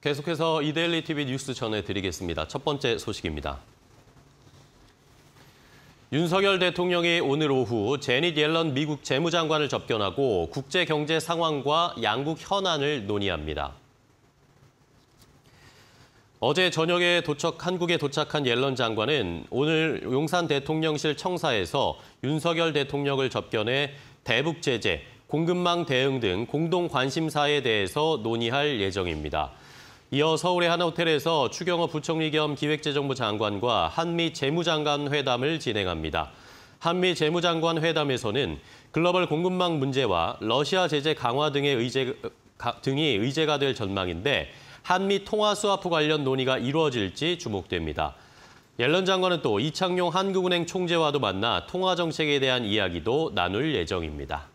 계속해서 이데일리 TV 뉴스 전해드리겠습니다. 첫 번째 소식입니다. 윤석열 대통령이 오늘 오후 제닛 옐런 미국 재무장관을 접견하고 국제 경제 상황과 양국 현안을 논의합니다. 어제 저녁에 도착, 한국에 도착한 옐런 장관은 오늘 용산 대통령실 청사에서 윤석열 대통령을 접견해 대북 제재, 공급망 대응 등 공동 관심사에 대해서 논의할 예정입니다. 이어 서울의 한 호텔에서 추경호 부총리 겸 기획재정부 장관과 한미 재무장관 회담을 진행합니다. 한미 재무장관 회담에서는 글로벌 공급망 문제와 러시아 제재 강화 등의 의제, 등이 의제가 될 전망인데 한미 통화 스와프 관련 논의가 이루어질지 주목됩니다. 옐런 장관은 또 이창용 한국은행 총재와도 만나 통화 정책에 대한 이야기도 나눌 예정입니다.